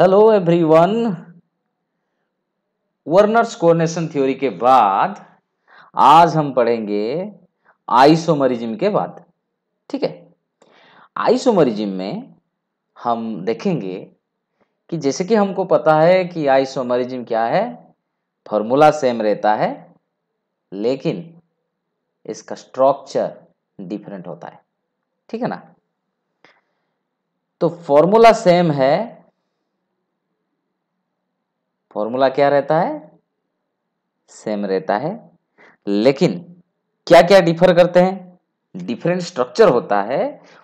hello everyone Werner's coordination theory के बाद आज हम पढ़ेंगे आइसोमरिज्म के बाद ठीक है आइसोमरिज्म में हम देखेंगे कि जैसे कि हमको पता है कि आइसोमरिज्म क्या है फॉर्मूला सेम रहता है लेकिन इसका स्ट्रक्चर डिफरेंट होता है ठीक है ना तो फॉर्मूला सेम है फॉर्मूला क्या रहता है सेम रहता है लेकिन क्या क्या डिफर करते हैं डिफरेंट स्ट्रक्चर होता है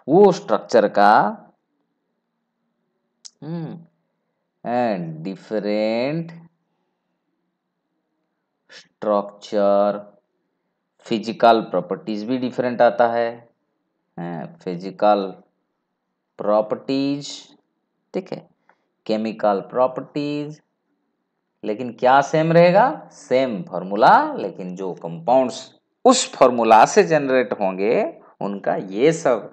वो स्ट्रक्चर का डिफरेंट स्ट्रक्चर फिजिकल प्रॉपर्टीज भी डिफरेंट आता है फिजिकल प्रॉपर्टीज ठीक है केमिकल प्रॉपर्टीज लेकिन क्या सेम रहेगा सेम फॉर्मूला लेकिन जो कंपाउंड्स उस फॉर्मूला से जनरेट होंगे उनका ये सब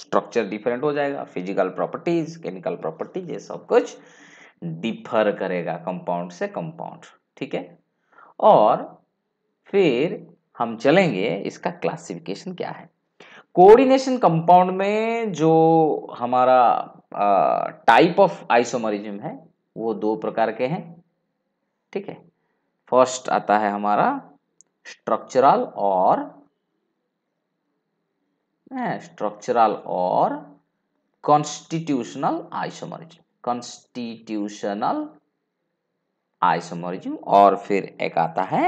स्ट्रक्चर डिफरेंट हो जाएगा फिजिकल प्रॉपर्टीज केमिकल प्रॉपर्टीज ये सब कुछ डिफर करेगा कंपाउंड से कंपाउंड ठीक है और फिर हम चलेंगे इसका क्लासिफिकेशन क्या है कोऑर्डिनेशन कंपाउंड में जो हमारा टाइप ऑफ आइसोमरिज्म है वो दो प्रकार के हैं ठीक है फर्स्ट आता है हमारा स्ट्रक्चरल और स्ट्रक्चरल हाँ, और कॉन्स्टिट्यूशनल आइसोमरिज्म कॉन्स्टिट्यूशनल आइसोमरिज्म और फिर एक आता है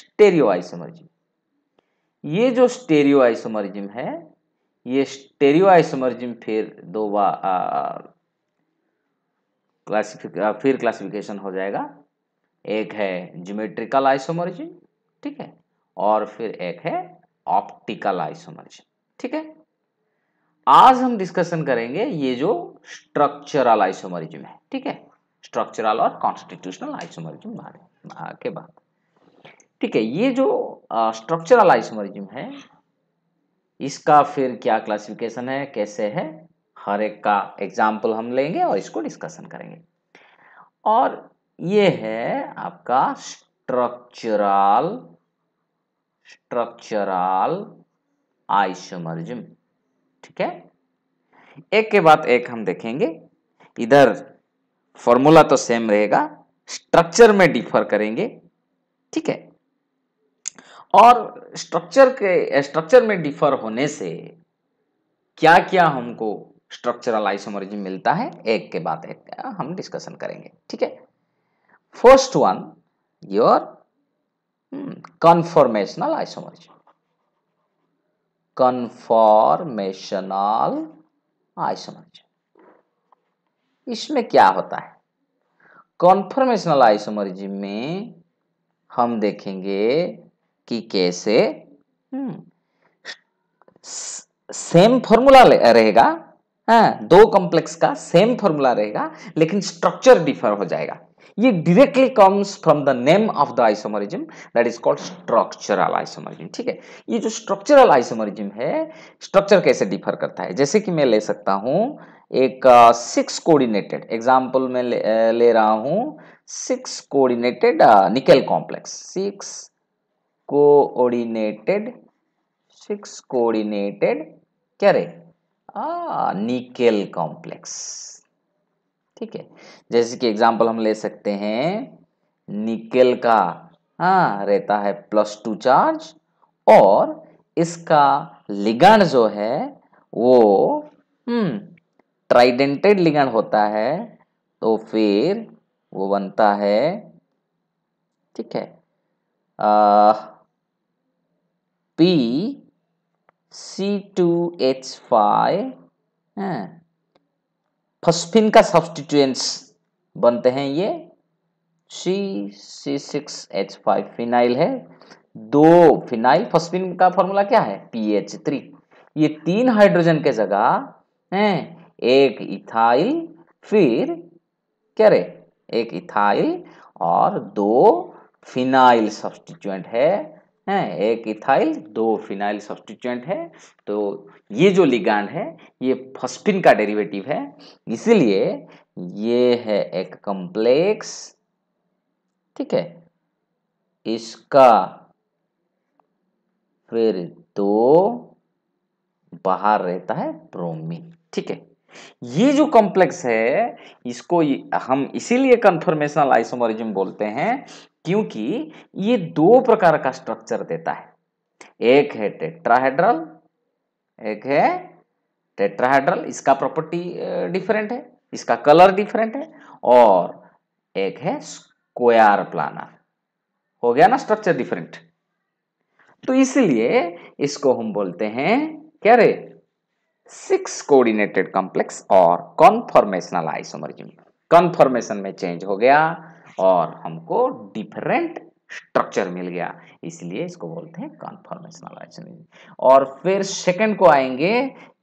स्टेरियो आइसोमरिज्म ये जो स्टेरियो आइसोमरिज्म है ये स्टेरियो आइसोमरिज्म फिर दो बार क्लासिफिक uh, फिर क्लासिफिकेशन हो जाएगा एक है ज्योमेट्रिकल आइसोमर्जी ठीक है और फिर एक है ऑप्टिकल आइसोमर्जी ठीक है आज हम डिस्कशन करेंगे ये जो स्ट्रक्चरल आइसोमरिज्म है ठीक है स्ट्रक्चरल और कॉन्स्टिट्यूशनल आइसोमरिज्म बारे के बाद ठीक है ये जो स्ट्रक्चरल uh, आइसोमरिज्म है इसका फिर क्या क्लासिफिकेशन है कैसे है हर एक का एग्जाम्पल हम लेंगे और इसको डिस्कशन करेंगे और ये है आपका स्ट्रक्चरल स्ट्रक्चरल आइसोमरिज्म ठीक है एक के बाद एक हम देखेंगे इधर फॉर्मूला तो सेम रहेगा स्ट्रक्चर में डिफर करेंगे ठीक है और स्ट्रक्चर के स्ट्रक्चर में डिफर होने से क्या क्या हमको स्ट्रक्चरल आइसोमरिज्म मिलता है एक के बाद एक हम डिस्कशन करेंगे ठीक है first one your conformational isomerism conformational isomerism इसमें क्या होता है कॉन्फॉर्मेशनल आइसोमरिज्म में हम देखेंगे कि कैसे hmm, सेम फॉर्मूला रहेगा हाँ, दो कॉम्प्लेक्स का सेम फॉर्मूला रहेगा लेकिन स्ट्रक्चर डिफर हो जाएगा ये directly comes from the name of the isomerism that is called structural isomerism ठीक है ये जो स्ट्रक्चरल आइसोमरिज्म है स्ट्रक्चर कैसे डिफर करता है जैसे कि मैं ले सकता हूं एक सिक्स कोऑर्डिनेटेड एग्जांपल में ले, ले रहा हूं six coordinated nickel complex six coordinated six coordinated क्या रहे निकेल ah, कॉम्प्लेक्स ठीक है जैसे कि एग्जाम्पल हम ले सकते हैं निकेल का आ, हाँ, रहता है प्लस टू चार्ज और इसका लिगंड जो है वो ट्राइडेंटेड हम्म, लिगंड होता है तो फिर वो बनता है ठीक है ah, P C two H five phosphine का सब्सटीट्यूएंट्स बनते हैं ये C C six H five phenyl है दो फिनाइल फस्फिन का फॉर्मूला क्या है पी एच थ्री ये तीन हाइड्रोजन के जगह है हाँ, एक इथाइल फिर क्या रे एक इथाइल और दो फिनाइल सब्सटीट्यूएंट है हैं एक इथाइल दो फिनाइल सब्सटीट्यूएंट है तो ये जो लिगांड है ये फस्टिन का डेरिवेटिव है इसीलिए ये है एक कॉम्प्लेक्स ठीक है इसका फिर दो बाहर रहता है ब्रोमीन ठीक है ये जो कॉम्प्लेक्स है इसको हम इसीलिए कन्फर्मेशनल आइसोमरिज्म बोलते हैं क्योंकि ये दो प्रकार का स्ट्रक्चर देता है एक है टेट्राहेड्रल एक है टेट्राहेड्रल इसका प्रॉपर्टी डिफरेंट है इसका कलर डिफरेंट है और एक है स्क्वायर प्लानर हो गया ना स्ट्रक्चर डिफरेंट तो इसलिए इसको हम बोलते हैं क्या रे सिक्स कोऑर्डिनेटेड कॉम्प्लेक्स और कॉन्फॉर्मेशनल आइसोमर यूनिट कॉन्फॉर्मेशन में चेंज हो गया और हमको डिफरेंट स्ट्रक्चर मिल गया इसलिए इसको बोलते हैं कॉन्फॉर्मेशनल आइसोमरिज्म और फिर सेकंड को आएंगे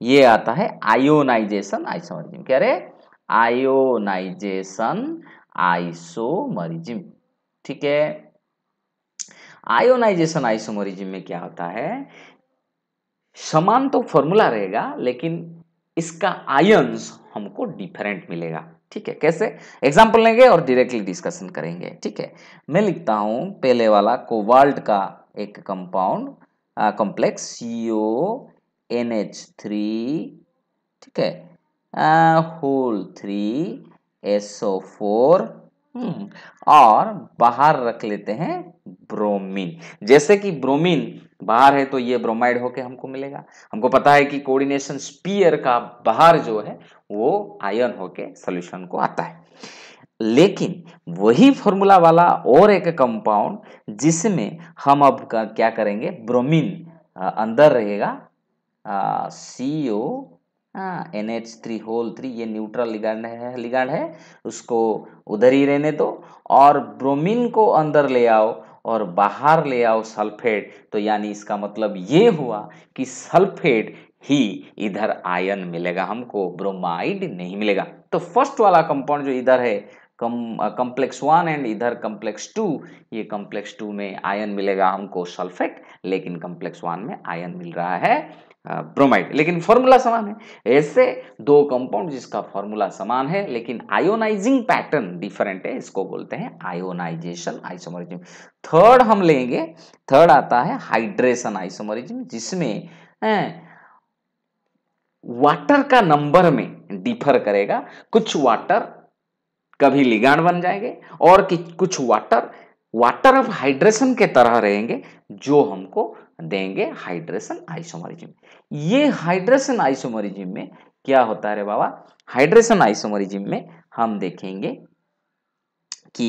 ये आता है आयोनाइजेशन आइसोमरिजिम क्या रे आयोनाइजेशन आइसोमरिजिम ठीक है आयोनाइजेशन आइसोमरिजिम में क्या होता है समान तो फॉर्मूला रहेगा लेकिन इसका आयंस हमको डिफरेंट मिलेगा ठीक है कैसे एग्जाम्पल लेंगे और डायरेक्टली डिस्कशन करेंगे ठीक है मैं लिखता हूँ पहले वाला कोवाल्ट का एक compound complex C O N H three ठीक है whole three S O four hmm, और बाहर रख लेते हैं ब्रोमीन जैसे कि ब्रोमीन बाहर है तो ये ब्रोमाइड होके हमको मिलेगा हमको पता है कि कोऑर्डिनेशन स्पीयर का बाहर जो है वो आयन होके सॉल्यूशन को आता है लेकिन वही फॉर्मूला वाला और एक कंपाउंड जिसमें हम अब क्या करेंगे ब्रोमीन अंदर रहेगा CO N H three whole three ये न्यूट्रल लिगांड है लिगांड है उसको उधर ही रहने दो और ब्रोमीन को अंदर ले आओ और बाहर ले आओ सल्फेट तो यानी इसका मतलब ये हुआ कि सल्फेट ही इधर आयन मिलेगा हमको ब्रोमाइड नहीं मिलेगा तो फर्स्ट वाला कंपाउंड जो इधर है कम कम्प्लेक्स वन एंड इधर कम्प्लेक्स टू ये कम्प्लेक्स टू में आयन मिलेगा हमको सल्फेट लेकिन कम्प्लेक्स वन में आयन मिल रहा है ब्रोमाइड हाँ, लेकिन फॉर्मूला समान है ऐसे दो कंपाउंड जिसका फॉर्मूला समान है लेकिन आयोनाइजिंग पैटर्न डिफरेंट है इसको बोलते हैं आयोनाइजेशन आइसोमरिज्म थर्ड हम लेंगे थर्ड आता है हाइड्रेशन आइसोमरिज्म जिसमें वाटर का नंबर में डिफर करेगा कुछ वाटर कभी लिगांड बन जाएंगे और कुछ वाटर वाटर ऑफ हाइड्रेशन के तरह रहेंगे जो हमको देंगे हाइड्रेशन आइसोमरिज्म ये हाइड्रेशन आइसोमरिज्म में क्या होता है बाबा हाइड्रेशन आइसोमरिज्म में हम देखेंगे कि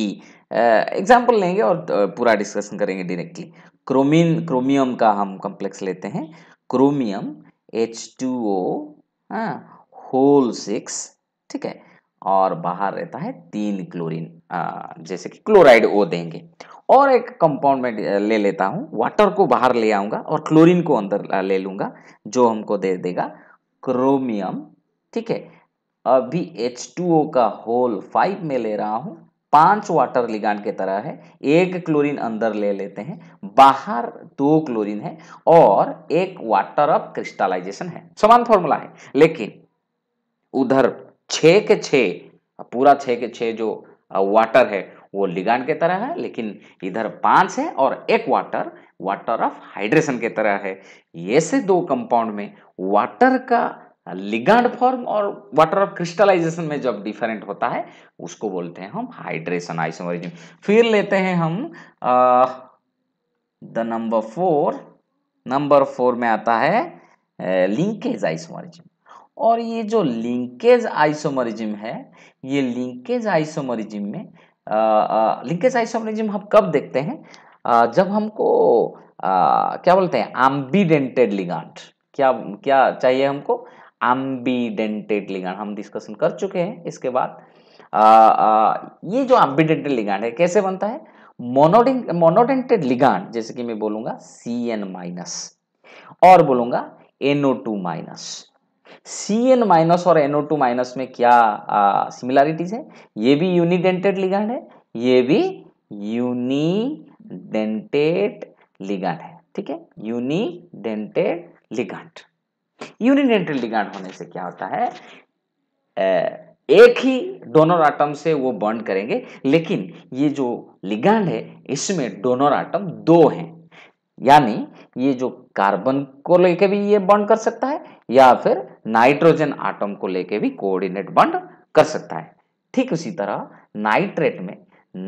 एग्जाम्पल लेंगे और पूरा डिस्कशन करेंगे डायरेक्टली क्रोमिन क्रोमियम का हम कॉम्प्लेक्स लेते हैं chromium H two O whole six ठीक है और बाहर रहता है तीन क्लोरीन जैसे कि क्लोराइड वो देंगे और एक कंपाउंड में ले लेता हूँ वाटर को बाहर ले आऊंगा और क्लोरीन को अंदर ले लूंगा जो हमको दे देगा क्रोमियम ठीक है अभी एच टू ओ का होल फाइव में ले रहा हूँ पांच वाटर लिगांड के तरह है एक क्लोरीन अंदर ले लेते हैं बाहर दो क्लोरीन है और एक वाटर ऑफ क्रिस्टलाइजेशन है समान फॉर्मूला है लेकिन उधर छे के छः पूरा छः के छ जो वाटर है वो लिगान के तरह है लेकिन इधर पांच है और एक वाटर वाटर ऑफ हाइड्रेशन के तरह है ऐसे दो कंपाउंड में वाटर का लिगांड फॉर्म और वाटर ऑफ क्रिस्टलाइजेशन में जब डिफरेंट होता है उसको बोलते हैं हम हाइड्रेशन आइसोमरिज्म फिर लेते हैं हम the number four number four में आता है लिंकेज आइसोमरिज्म और ये जो लिंकेज आइसोमरिज्म है ये लिंकेज आइसोमरिज्म में लिंकेज आइसोमरिज्म हम कब देखते हैं आ, जब हमको आ, क्या बोलते हैं आम्बीडेंटेड लिगांड क्या क्या चाहिए हमको आम्बीडेंटेड लिगांड हम डिस्कशन कर चुके हैं इसके बाद आ, आ, ये जो आम्बीडेंटेड लिगांड है कैसे बनता है मोनोडिंग मोनोडेंटेड लिगांड जैसे कि मैं बोलूंगा सी एन माइनस और बोलूंगा NO two minus C N minus और एनओ टू माइनस में क्या सिमिलैरिटीज है ये भी यूनिडेंटेड लिगांड है ये भी यूनिडेंटेड लिगांड है ठीक है यूनिडेंटेड लिगांड यूनिडेंटेड लिगांड होने से क्या होता है ए, एक ही डोनर आटम से वो बॉन्ड करेंगे लेकिन ये जो लिगांड है इसमें डोनर आटम दो हैं यानी ये जो कार्बन को लेके भी ये बॉन्ड कर सकता है या फिर नाइट्रोजन आटम को लेके भी कोऑर्डिनेट बंड कर सकता है ठीक उसी तरह नाइट्रेट में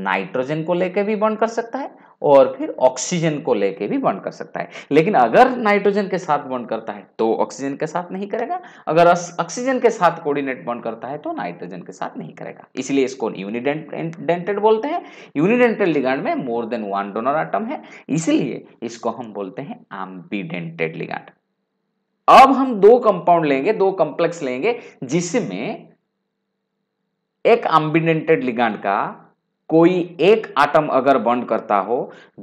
नाइट्रोजन को लेके भी बंड कर सकता है और फिर ऑक्सीजन को लेके भी बंड कर सकता है लेकिन अगर नाइट्रोजन के साथ बंड करता है तो ऑक्सीजन के साथ नहीं करेगा अगर ऑक्सीजन के साथ कोऑर्डिनेट बंड करता है तो नाइट्रोजन के साथ नहीं करेगा इसलिए इसको यूनिडेंटेड बोलते हैं यूनिडेंटेड लिगांड में more than one donor atom है इसलिए इसको हम बोलते हैं आम्बीडेंटेड लिगांड अब हम दो कंपाउंड लेंगे दो कंप्लेक्स लेंगे जिसमें एक अम्बिनेटेड लिगांड का कोई एक आटम अगर बॉन्ड करता हो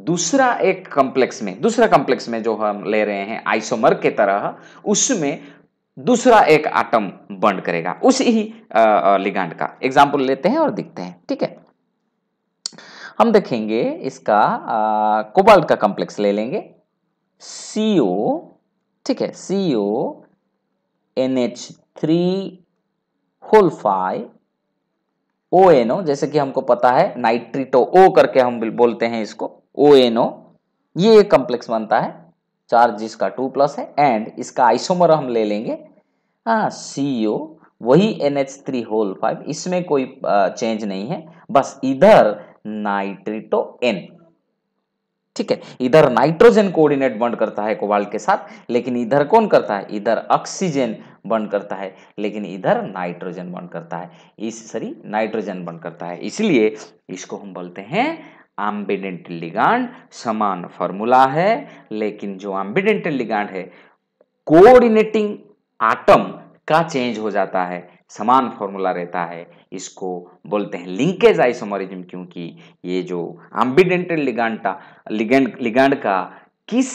दूसरा एक कंप्लेक्स में दूसरा कॉम्प्लेक्स में जो हम ले रहे हैं आइसोमर के तरह उसमें दूसरा एक आटम बंड करेगा उसी ही लिगांड का एग्जाम्पल लेते हैं और दिखते हैं ठीक है हम देखेंगे इसका कोबाल्ट का कॉम्प्लेक्स ले लेंगे सीओ ठीक है C O N H three whole five O N O जैसे कि हमको पता है नाइट्रीटो ओ करके हम बोलते हैं इसको ओ एन ओ ये एक कॉम्प्लेक्स बनता है चार्ज इसका टू प्लस है एंड इसका आइसोमर हम ले लेंगे हाँ सी ओ वही N H three whole five इसमें कोई चेंज नहीं है बस इधर नाइट्रीटो एन ठीक है इधर नाइट्रोजन कोऑर्डिनेट बंड करता है कोबाल्ट के साथ लेकिन इधर कौन करता है इधर ऑक्सीजन बंड करता है लेकिन इधर नाइट्रोजन बंड करता है इस सॉरी नाइट्रोजन बंड करता है इसलिए इसको हम बोलते हैं एम्बिडेंट लिगांड समान फॉर्मूला है लेकिन जो एम्बिडेंट लिगांड है कोऑर्डिनेटिंग आटम का चेंज हो जाता है समान फॉर्मूला रहता है इसको बोलते हैं लिंकेज आइसोमरिज्म क्योंकि ये जो एम्बिडेंटेड लिगांड लिगेंड लिगांड का किस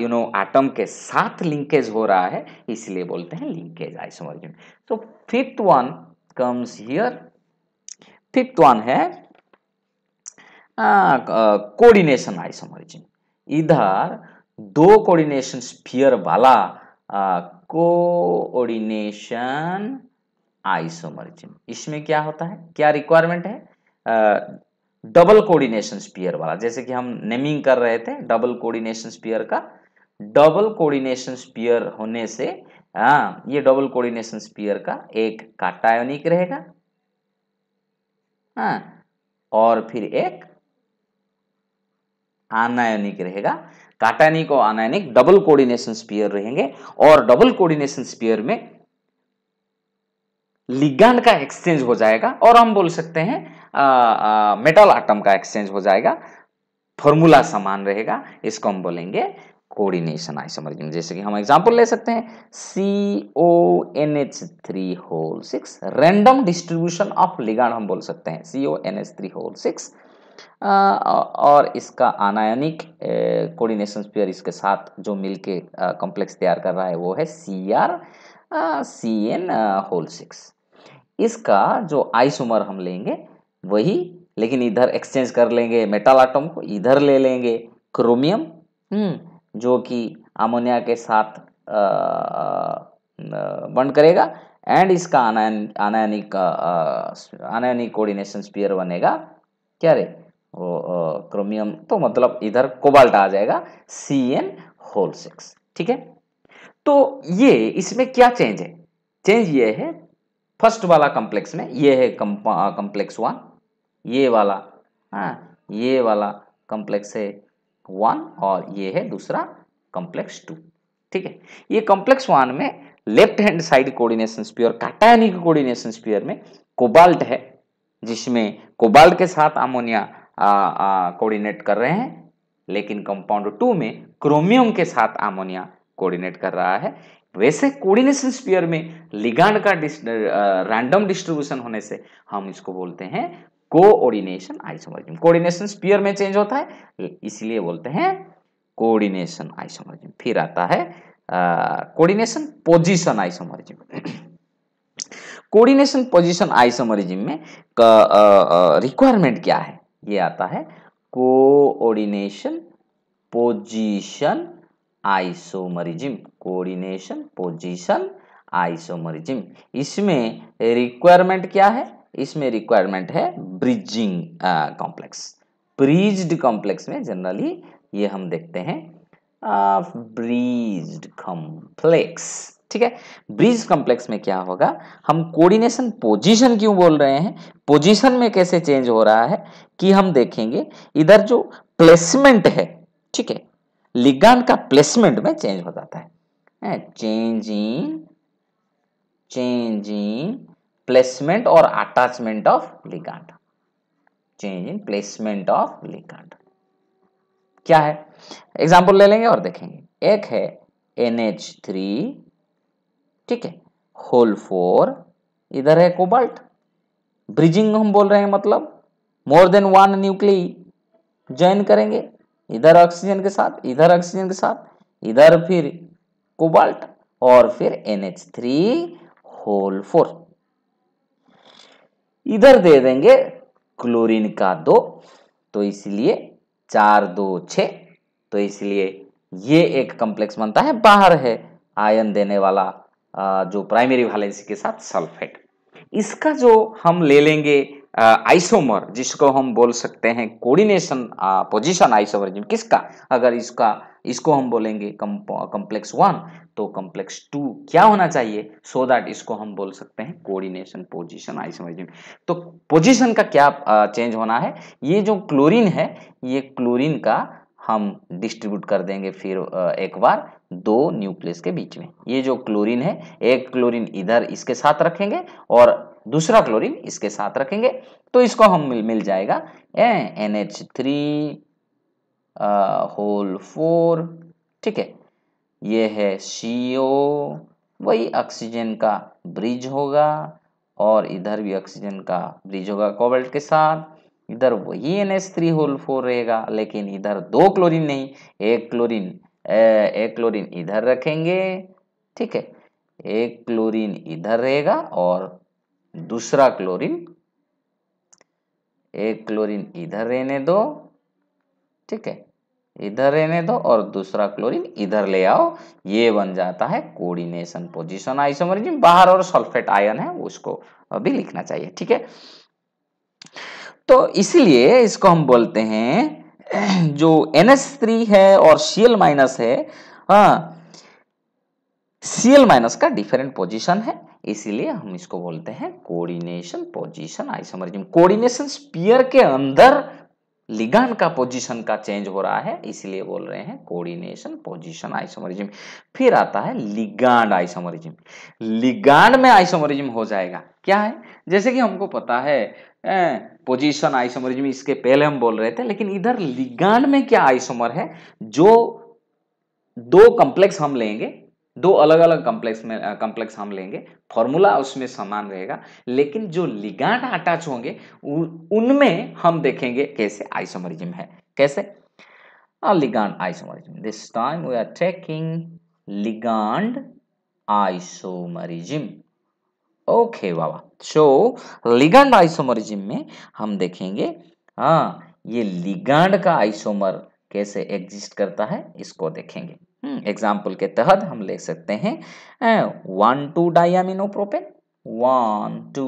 यू नो एटम के साथ लिंकेज हो रहा है इसलिए बोलते हैं लिंकेज आइसोमरिज्म तो fifth one comes here fifth one है कोऑर्डिनेशन आइसोमरिज्म इधर दो कोऑर्डिनेशन स्फीयर वाला कोऑर्डिनेशन आइसोमरिज्म इसमें क्या होता है क्या रिक्वायरमेंट है डबल कोऑर्डिनेशन स्पीयर वाला जैसे कि हम नेमिंग कर रहे थे डबल कोऑर्डिनेशन स्पीयर का डबल कोऑर्डिनेशन स्पीयर होने से आ, ये डबल कोऑर्डिनेशन स्पीयर का एक काटायोनिक रहेगा हाँ, और फिर एक आनायोनिक रहेगा काटानिक और अनायनिक डबल कोऑर्डिनेशन स्पीयर रहेंगे और डबल कोऑर्डिनेशन स्पीयर में लिगांड का एक्सचेंज हो जाएगा और हम बोल सकते हैं मेटल आटम का एक्सचेंज हो जाएगा फॉर्मूला समान रहेगा इसको हम बोलेंगे कोऑर्डिनेशन आइसोमर्जिंग जैसे कि हम एग्जांपल ले सकते हैं C O N H three whole six random distribution of ligand हम बोल सकते हैं C O N H three whole six और इसका आनायनिक कोऑर्डिनेशन स्पीयर इसके साथ जो मिलके कॉम्प्लेक्स तैयार कर रहा है वो है C R C N whole six इसका जो आइसोमर हम लेंगे वही लेकिन इधर एक्सचेंज कर लेंगे मेटल आटम को इधर ले लेंगे क्रोमियम हम्म, जो कि अमोनिया के साथ बंड करेगा एंड इसका आनायनिक आनायनिक कोऑर्डिनेशन स्पीयर बनेगा क्या रे क्रोमियम तो मतलब इधर कोबाल्ट आ जाएगा सी एन होल सिक्स ठीक है तो ये इसमें क्या चेंज है चेंज ये है फर्स्ट वाला कॉम्प्लेक्स में ये है कॉम्प्लेक्स वन ये वाला हाँ ये वाला कॉम्प्लेक्स है वन और ये है दूसरा कॉम्प्लेक्स टू ठीक है ये कॉम्प्लेक्स वन में left hand side coordination sphere cationic coordination sphere में कोबाल्ट है जिसमें कोबाल्ट के साथ अमोनिया कोऑर्डिनेट कर रहे हैं लेकिन कंपाउंड टू में क्रोमियम के साथ अमोनिया कोऑर्डिनेट कर रहा है वैसे कोऑर्डिनेशन स्पीयर में लिगांड का रैंडम डिस्ट्रीब्यूशन होने से हम इसको बोलते हैं कोऑर्डिनेशन आइसोमर्जिम कोऑर्डिनेशन स्पीयर में चेंज होता है इसलिए बोलते हैं कोऑर्डिनेशन आइसोमर्जिम फिर आता है coordination position isomerism coordination position isomerism में रिक्वायरमेंट क्या है ये आता है coordination position isomerism coordination position isomerism इसमें रिक्वायरमेंट क्या है इसमें रिक्वायरमेंट है ब्रिजिंग कॉम्प्लेक्स ब्रिज्ड कॉम्प्लेक्स में जनरली ये हम देखते हैं ब्रिज्ड कॉम्प्लेक्स ठीक है ब्रिज कॉम्प्लेक्स में क्या होगा हम कोऑर्डिनेशन पोजीशन क्यों बोल रहे हैं पोजीशन में कैसे चेंज हो रहा है कि हम देखेंगे इधर जो प्लेसमेंट है ठीक है लिगान का प्लेसमेंट में चेंज हो जाता है change in change in placement और attachment of ligand change in placement of ligand क्या है एग्जाम्पल ले लेंगे और देखेंगे एक है एन एच थ्री ठीक है होल फोर इधर है कोबाल्ट ब्रिजिंग हम बोल रहे हैं मतलब more than one nuclei join करेंगे इधर ऑक्सीजन के साथ इधर ऑक्सीजन के साथ इधर फिर कोबाल्ट और फिर N H three whole four इधर दे देंगे क्लोरीन का दो तो इसलिए चार दो छ तो इसलिए ये एक कॉम्प्लेक्स बनता है बाहर है आयन देने वाला जो प्राइमरी वैलेंसी के साथ सल्फेट इसका जो हम ले लेंगे आइसोमर जिसको हम बोल सकते हैं कोऑर्डिनेशन पोजीशन आइसोमर किसका अगर इसका इसको हम बोलेंगे कम्प्लेक्स वन तो कम्प्लेक्स टू क्या होना चाहिए सो so दैट इसको हम बोल सकते हैं कोऑर्डिनेशन पोजीशन आइसोमरिज्म तो पोजीशन का क्या चेंज होना है ये जो क्लोरीन है ये क्लोरीन का हम डिस्ट्रीब्यूट कर देंगे फिर एक बार दो न्यूक्लियस के बीच में ये जो क्लोरीन है एक क्लोरीन इधर इसके साथ रखेंगे और दूसरा क्लोरीन इसके साथ रखेंगे तो इसको हम मिल मिल जाएगा N H three whole four ठीक है ये है सी ओ वही ऑक्सीजन का ब्रिज होगा और इधर भी ऑक्सीजन का ब्रिज होगा कोबाल्ट के साथ इधर वही N S three whole four रहेगा लेकिन इधर दो क्लोरीन नहीं एक क्लोरीन एक क्लोरीन इधर रखेंगे ठीक है एक क्लोरीन इधर रहेगा और दूसरा क्लोरीन एक क्लोरीन इधर रहने दो ठीक है इधर रहने दो और दूसरा क्लोरीन इधर ले आओ ये बन जाता है कोऑर्डिनेशन पोजीशन आइसोमरिज्म बाहर और सल्फेट आयन है उसको अभी लिखना चाहिए ठीक है तो इसीलिए इसको हम बोलते हैं जो एन एस थ्री है और सी एल माइनस है हाँ माइनस का डिफरेंट पोजीशन है इसीलिए हम इसको बोलते हैं coordination position isomerism coordination sphere के अंदर लिगान का पोजीशन का चेंज हो रहा है इसलिए बोल रहे हैं कोऑर्डिनेशन पोजीशन आइसोमरिज्म फिर आता है लिगांड आइसोमरिज्म लिगांड में आइसोमरिज्म हो जाएगा क्या है जैसे कि हमको पता है पोजीशन आइसोमर आइसोमरिज्म इसके पहले हम बोल रहे थे लेकिन इधर लिगांड में क्या आइसोमर है जो दो कॉम्प्लेक्स हम लेंगे दो अलग अलग कॉम्प्लेक्स में कॉम्प्लेक्स हम लेंगे फॉर्मूला उसमें समान रहेगा लेकिन जो लिगांड अटैच होंगे उनमें हम देखेंगे कैसे आइसोमरिज्म है कैसे ligand isomerism this time we are taking ligand isomerism okay बाबा सो लिगांड आइसोमरिज्म में हम देखेंगे हाँ ये लिगांड का आइसोमर कैसे एग्जिस्ट करता है इसको देखेंगे एग्जाम्पल हम्म, के तहत हम ले सकते हैं one two diamino propane one two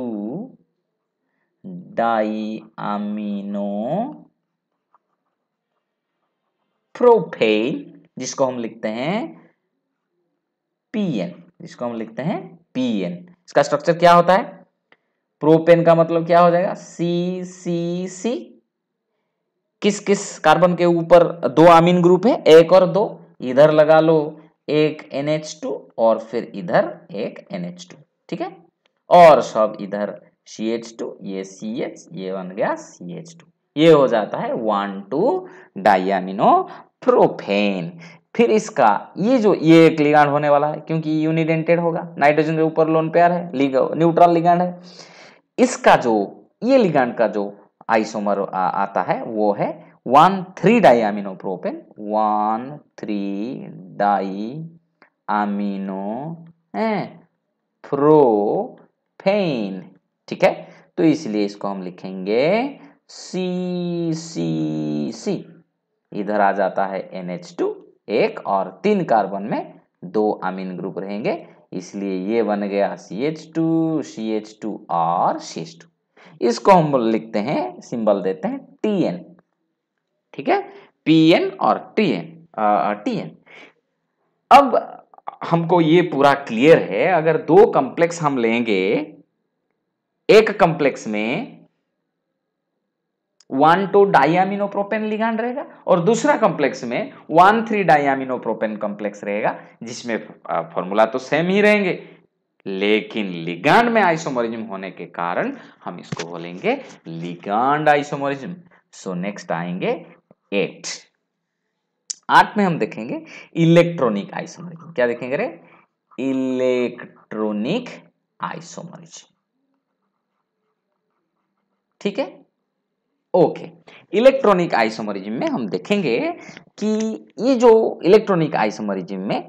diamino propane जिसको हम लिखते हैं पीएन जिसको हम लिखते हैं पीएन इसका स्ट्रक्चर क्या होता है प्रोपेन का मतलब क्या हो जाएगा सी सी सी किस किस कार्बन के ऊपर दो आमीन ग्रुप है एक और दो इधर लगा लो एक NH2 और फिर इधर एक NH2 ठीक है और सब इधर CH2 ये CH ये बन गया CH2 ये हो जाता है वन टू डाइमिनो प्रोफेन फिर इसका ये जो ये एक लिगांड होने वाला है क्योंकि यूनिडेंटेड होगा नाइट्रोजन के ऊपर लोन पेयर है न्यूट्रल लिगांड है इसका जो ये लिगांड का जो आइसोमर आता है वो है one three diamino propane one three diamino propane ठीक है तो इसलिए इसको हम लिखेंगे सी सी सी इधर आ जाता है एन एच टू एक और तीन कार्बन में दो अमीन ग्रुप रहेंगे इसलिए ये बन गया C H two C H two और सी एच टू इसको हम लिखते हैं सिंबल देते हैं टी एन ठीक है पी एन और टी एन टी एन अब हमको ये पूरा क्लियर है अगर दो कॉम्प्लेक्स हम लेंगे एक कॉम्प्लेक्स में one two diamino propane ligand रहेगा और दूसरा कॉम्प्लेक्स में one three diamino propane complex रहेगा जिसमें फॉर्मूला तो सेम ही रहेंगे लेकिन लिगांड में आइसोमोरिज्म होने के कारण हम इसको बोलेंगे लिगांड आइसोमोरिज्म सो नेक्स्ट आएंगे एट आठ में हम देखेंगे इलेक्ट्रॉनिक आइसोमोरिज्म क्या देखेंगे रे इलेक्ट्रॉनिक आइसोमोरिज्म ठीक है ओके इलेक्ट्रॉनिक आइसोमरिज्म में हम देखेंगे कि ये जो इलेक्ट्रॉनिक आइसोमरिज्म में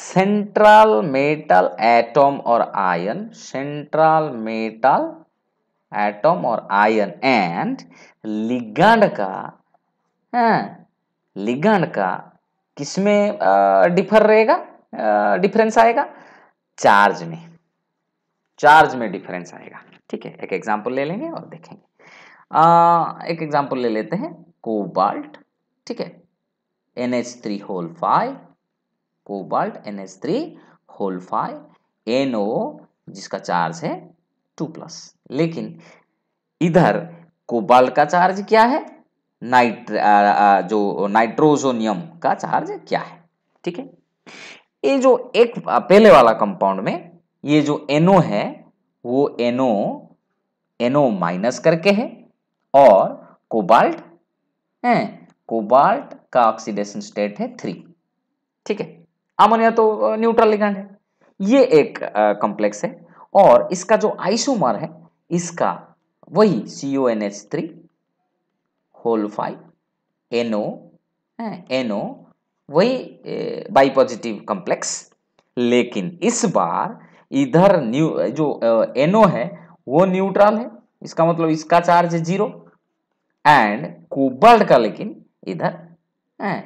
सेंट्रल मेटल एटम और आयन सेंट्रल मेटल एटम और आयन एंड लिगांड का हाँ, लिगांड का किसमें डिफर रहेगा डिफरेंस आएगा चार्ज में चार्ज में डिफरेंस आएगा ठीक है एक एग्जांपल ले लेंगे और देखेंगे आ, एक एग्जांपल ले लेते हैं कोबाल्ट ठीक है N H three whole five cobalt N H three whole five N O जिसका चार्ज है टू प्लस लेकिन इधर कोबाल्ट का चार्ज क्या है नाइट जो नाइट्रोजोनियम का चार्ज क्या है ठीक है ये जो एक पहले वाला कंपाउंड में ये जो एनओ NO है वो एनओ एनओ माइनस करके है और कोबाल्ट है कोबाल्ट का ऑक्सीडेशन स्टेट है थ्री ठीक है अमोनिया तो न्यूट्रल लिगेंड है ये एक कॉम्प्लेक्स है और इसका जो आइसोमर है इसका वही C O N H three whole five NO NO वही बाई पॉजिटिव कॉम्प्लेक्स लेकिन इस बार इधर न्यू जो एनओ है वो न्यूट्रल है इसका मतलब इसका चार्ज जीरो एंड कोबाल्ट का लेकिन इधर है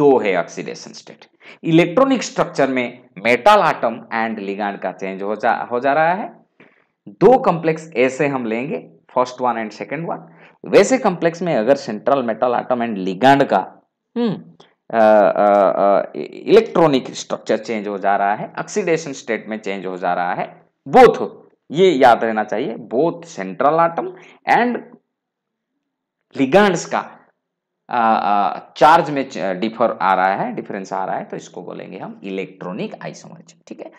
दो है ऑक्सीडेशन स्टेट इलेक्ट्रॉनिक स्ट्रक्चर में मेटल आटम एंड लिगांड का चेंज हो जा हो जा रहा है दो कॉम्प्लेक्स ऐसे हम लेंगे first one and second one वैसे कॉम्प्लेक्स में अगर central metal atom and ligand का इलेक्ट्रॉनिक स्ट्रक्चर चेंज हो जा रहा है ऑक्सीडेशन स्टेट में चेंज हो जा रहा है बोथ ये याद रहना चाहिए both central atom and ligands का चार्ज में डिफर आ रहा है डिफरेंस आ रहा है तो इसको बोलेंगे हम इलेक्ट्रॉनिक आइसोमर्स ठीक है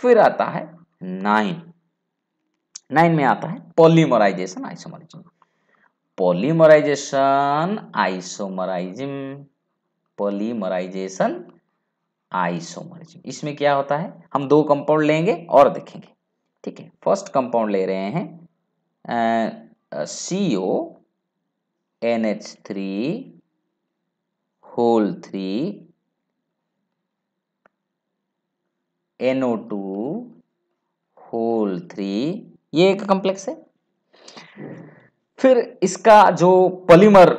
फिर आता है नाइन नाइन में आता है polymerisation isomerism polymerisation isomerism polymerisation isomerism इसमें क्या होता है हम दो कंपाउंड लेंगे और देखेंगे ठीक है फर्स्ट कंपाउंड ले रहे हैं CO three whole three NO two whole three ये एक कॉम्प्लेक्स है फिर इसका जो पॉलीमर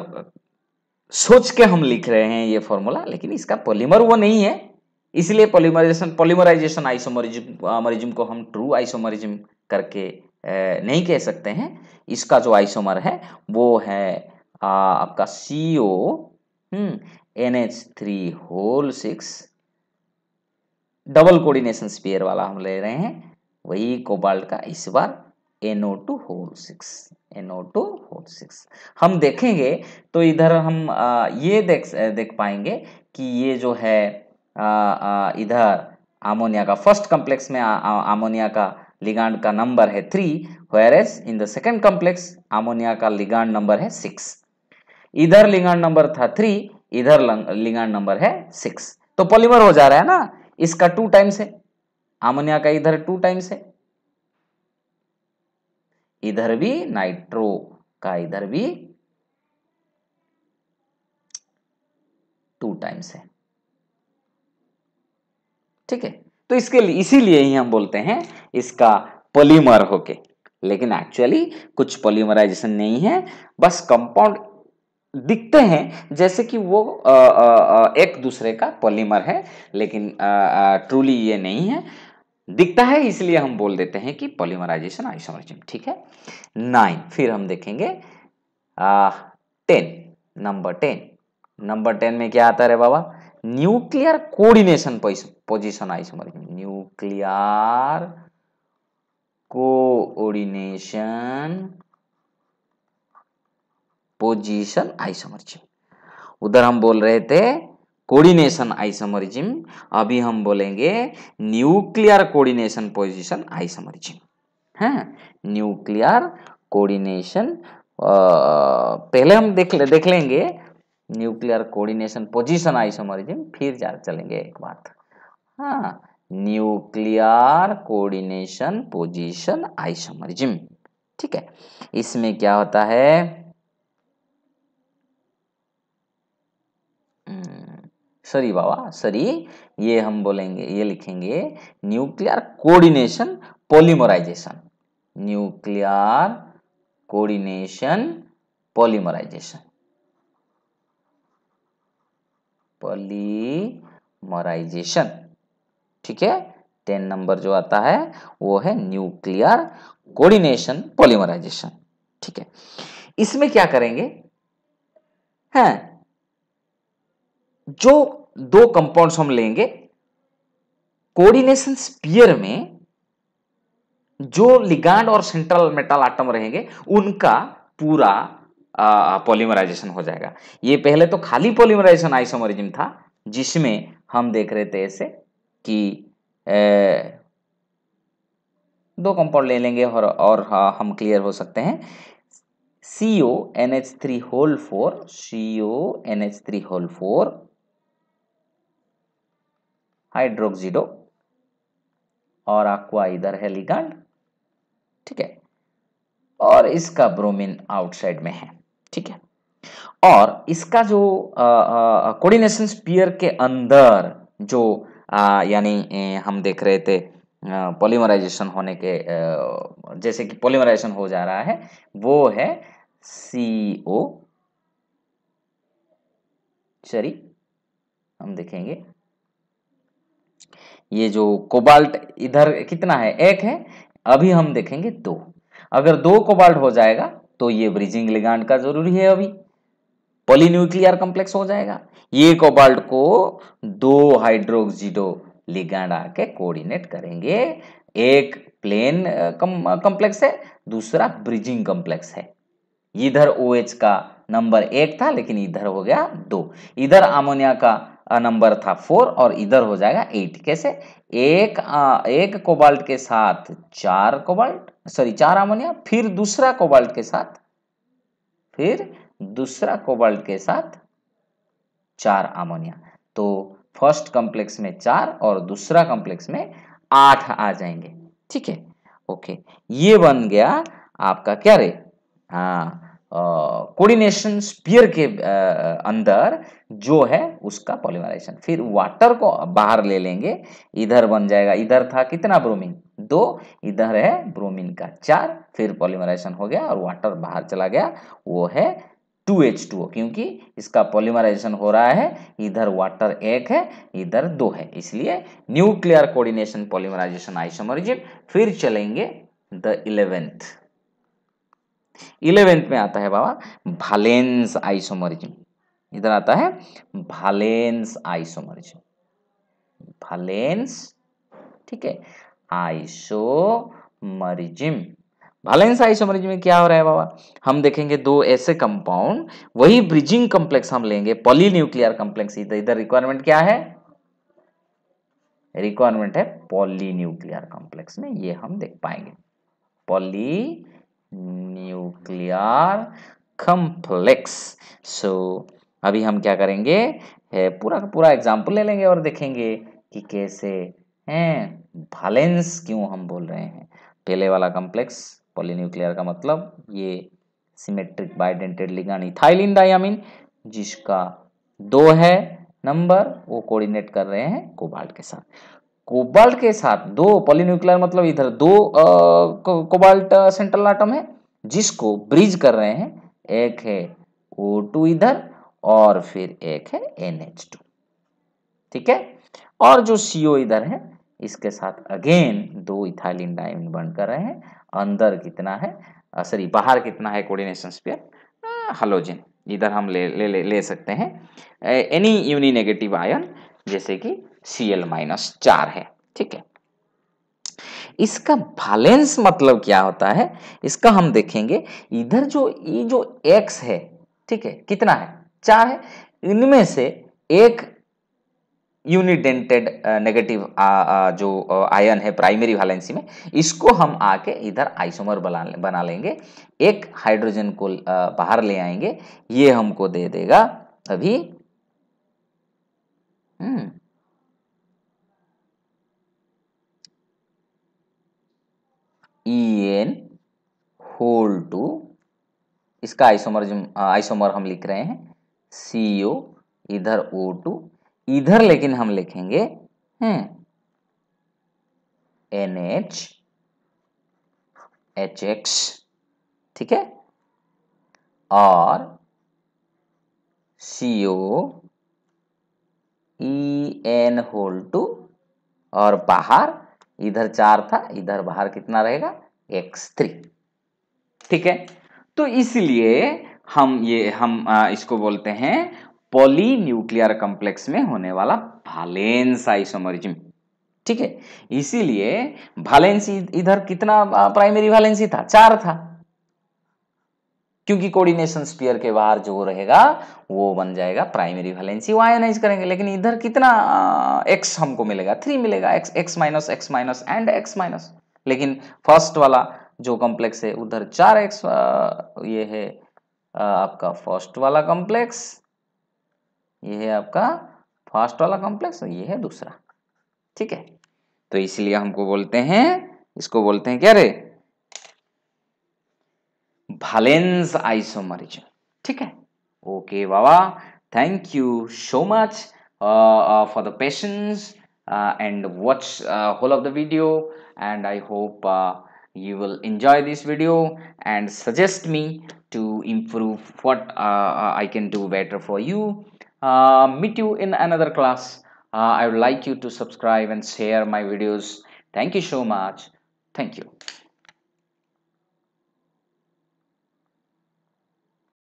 सोच के हम लिख रहे हैं ये फॉर्मूला लेकिन इसका पॉलीमर वो नहीं है इसलिए पॉलीमराइजेशन पॉलीमराइजेशन आइसोमरिज्म को हम ट्रू आइसोमरिज्म करके नहीं कह सकते हैं इसका जो आइसोमर है वो है आपका C O N H three whole six double coordination sphere वाला हम ले रहे हैं वही कोबाल्ट का इस बार NO two whole six NO two whole six हम देखेंगे तो इधर हम ये देख देख पाएंगे कि ये जो है इधर अमोनिया का फर्स्ट कम्प्लेक्स में अमोनिया का लिगांड का नंबर है three whereas in the second complex ammonia का लिगांड नंबर है सिक्स इधर लिंगांड नंबर था थ्री इधर लिंगांड नंबर है सिक्स तो पॉलीमर हो जा रहा है ना इसका टू टाइम्स है अमोनिया का इधर टू टाइम्स है इधर भी नाइट्रो का इधर भी टू टाइम्स है ठीक है तो इसके लिए इसीलिए ही हम बोलते हैं इसका पॉलीमर होके लेकिन एक्चुअली कुछ पॉलीमराइजेशन नहीं है बस कंपाउंड दिखते हैं जैसे कि वो आ, आ, एक दूसरे का पॉलीमर है लेकिन आ, ट्रूली ये नहीं है दिखता है इसलिए हम बोल देते हैं कि पॉलीमराइजेशन आइसोमरिज्म ठीक है नाइन फिर हम देखेंगे ten number ten number ten में क्या आता है बाबा nuclear coordination position isomerism nuclear coordination position isomerism उधर हम बोल रहे थे कोऑर्डिनेशन आइसोमरिज्म अभी हम बोलेंगे न्यूक्लियर कोऑर्डिनेशन पोजीशन आइसोमरिज्म है न्यूक्लियर कोऑर्डिनेशन पहले हम देख ले, देख लेंगे न्यूक्लियर कोऑर्डिनेशन पोजीशन आइसोमरिज्म फिर जा चलेंगे एक बात हाँ न्यूक्लियर कोऑर्डिनेशन पोजीशन आइसोमरिज्म ठीक है इसमें क्या होता है सॉरी बाबा सॉरी ये हम बोलेंगे ये लिखेंगे nuclear coordination polymerisation nuclear coordination polymerisation polymerisation ठीक है टेन नंबर जो आता है वो है न्यूक्लियर कोऑर्डिनेशन पॉलीमराइजेशन ठीक है इसमें क्या करेंगे हैं जो दो कंपाउंड्स हम लेंगे कोऑर्डिनेशन स्पीयर में जो लिगांड और सेंट्रल मेटल आटम रहेंगे उनका पूरा पॉलीमराइजेशन हो जाएगा ये पहले तो खाली पॉलीमराइजेशन आइसोमरिज्म था जिसमें हम देख रहे थे ऐसे कि ए, दो कंपाउंड ले लेंगे और और हाँ, हम क्लियर हो सकते हैं CO O N H three whole four CO O N H three whole four hydroxido और आक्वा इधर है लिगांड ठीक है और इसका ब्रोमीन आउटसाइड में है ठीक है और इसका जो कोऑर्डिनेशन स्पीयर के अंदर जो यानी हम देख रहे थे पॉलीमराइजेशन होने के आ, जैसे कि पॉलीमराइजेशन हो जा रहा है वो है सी ओ सॉरी हम देखेंगे ये जो कोबाल्ट इधर कितना है एक है अभी हम देखेंगे दो अगर दो कोबाल्ट हो जाएगा तो ये ब्रिजिंग लिगांड का जरूरी है अभी पॉलीन्यूक्लियर कॉम्प्लेक्स हो जाएगा ये कोबाल्ट को दो हाइड्रोक्सीडो लिगांड आके कोऑर्डिनेट करेंगे एक प्लेन कॉम्प्लेक्स है दूसरा ब्रिजिंग कॉम्प्लेक्स है इधर ओएच OH का नंबर एक था लेकिन इधर हो गया दो इधर अमोनिया का नंबर था फोर और इधर हो जाएगा एट कैसे एक आ, एक कोबाल्ट के साथ चार कोबाल्ट सॉरी चार अमोनिया फिर दूसरा कोबाल्ट के साथ फिर दूसरा कोबाल्ट के साथ चार अमोनिया तो फर्स्ट कॉम्प्लेक्स में चार और दूसरा कॉम्प्लेक्स में आठ आ जाएंगे ठीक है ओके ये बन गया आपका क्या रे हाँ कोऑर्डिनेशन स्पीयर के अंदर जो है उसका पॉलीमराइजेशन फिर वाटर को बाहर ले लेंगे इधर बन जाएगा इधर था कितना ब्रोमीन दो इधर है ब्रोमीन का चार फिर पॉलीमराइजेशन हो गया और वाटर बाहर चला गया वो है टू एच टू क्योंकि इसका पॉलीमराइजेशन हो रहा है इधर वाटर एक है इधर दो है इसलिए न्यूक्लियर कोऑर्डिनेशन पॉलीमराइजेशन आइसोमरिजिन फिर चलेंगे द इलेवेंथ इलेवेंथ में आता है बाबा भालेंस आइसोमरिज्म इधर आता है भालेंस आइसोमरिज्म भालेंस ठीक है आइसोमरिज्म वैलेंस आइसोमरिज्म में क्या हो रहा है बाबा हम देखेंगे दो ऐसे कंपाउंड वही ब्रिजिंग कॉम्प्लेक्स हम लेंगे पॉली न्यूक्लियर कॉम्प्लेक्स इधर इधर रिक्वायरमेंट क्या है रिक्वायरमेंट है पॉली न्यूक्लियर कॉम्प्लेक्स में ये हम देख पाएंगे पॉली न्यूक्लियर कंप्लेक्स सो अभी हम क्या करेंगे पूरा का पूरा एग्जाम्पल ले लेंगे और देखेंगे कि कैसे हैं वैलेंस क्यों हम बोल रहे हैं पहले वाला कंप्लेक्स पॉलीन्यूक्लियर का मतलब ये सिमेट्रिक बाइडेंटेड लिगानी थाइलिन डायामिन जिसका दो है नंबर वो कोऑर्डिनेट कर रहे हैं कोबाल्ट के साथ कोबाल्ट के साथ दो पॉलीन्यूक्लियर मतलब इधर दो कोबाल्ट सेंट्रल आटम है जिसको ब्रिज कर रहे हैं एक है O2 इधर और फिर एक है एन एच टू ठीक है और जो CO इधर है इसके साथ अगेन दो इथाइलिन डाइमिन बन कर रहे हैं अंदर कितना है सॉरी बाहर कितना है कोऑर्डिनेशन स्पेयर हलोजिन इधर हम ले ले ले, सकते हैं एनी यूनिनेगेटिव आयन जैसे कि सी एल माइनस चार है ठीक है इसका बैलेंस मतलब क्या होता है इसका हम देखेंगे इधर जो ये जो x है ठीक है कितना है चार है इनमें से एक यूनिडेंटेड नेगेटिव जो आयन है प्राइमरी वैलेंसी में इसको हम आके इधर आइसोमर बना बना लेंगे एक हाइड्रोजन को बाहर ले आएंगे ये हमको दे देगा अभी हम्म ई एन होल टू इसका आइसोमर आइसोमर हम लिख रहे हैं सी ओ इधर ओ टू इधर लेकिन हम लिखेंगे हैं एन एच एच एक्स ठीक है और C O E N whole two और बाहर इधर चार था इधर बाहर कितना रहेगा एक्स थ्री ठीक है तो इसलिए हम ये हम इसको बोलते हैं पॉली न्यूक्लियर कॉम्प्लेक्स में होने वाला भालेंस आइसोमरिज्म ठीक है इसीलिए भालेंसी इधर कितना प्राइमरी भालेंसी था चार था क्योंकि कोऑर्डिनेशन स्पीयर के बाहर जो रहेगा वो बन जाएगा प्राइमरी वैलेंसी वो आयोनाइज करेंगे लेकिन इधर कितना एक्स हमको मिलेगा थ्री मिलेगा X X minus X minus and X minus लेकिन फर्स्ट वाला जो कॉम्प्लेक्स है उधर चार एक्स ये है आपका फर्स्ट वाला कॉम्प्लेक्स ये है आपका फर्स्ट वाला कॉम्प्लेक्स ये है दूसरा ठीक है तो इसलिए हमको बोलते हैं इसको बोलते हैं क्या रे Balance आइसोमरिज्म ठीक है ओके बाबा thank you so much for the patience and watch uh, whole of the video and i hope uh, you will enjoy this video and suggest me to improve what uh, uh, i can do better for you meet you in another class i would like you to subscribe and share my videos thank you so much thank you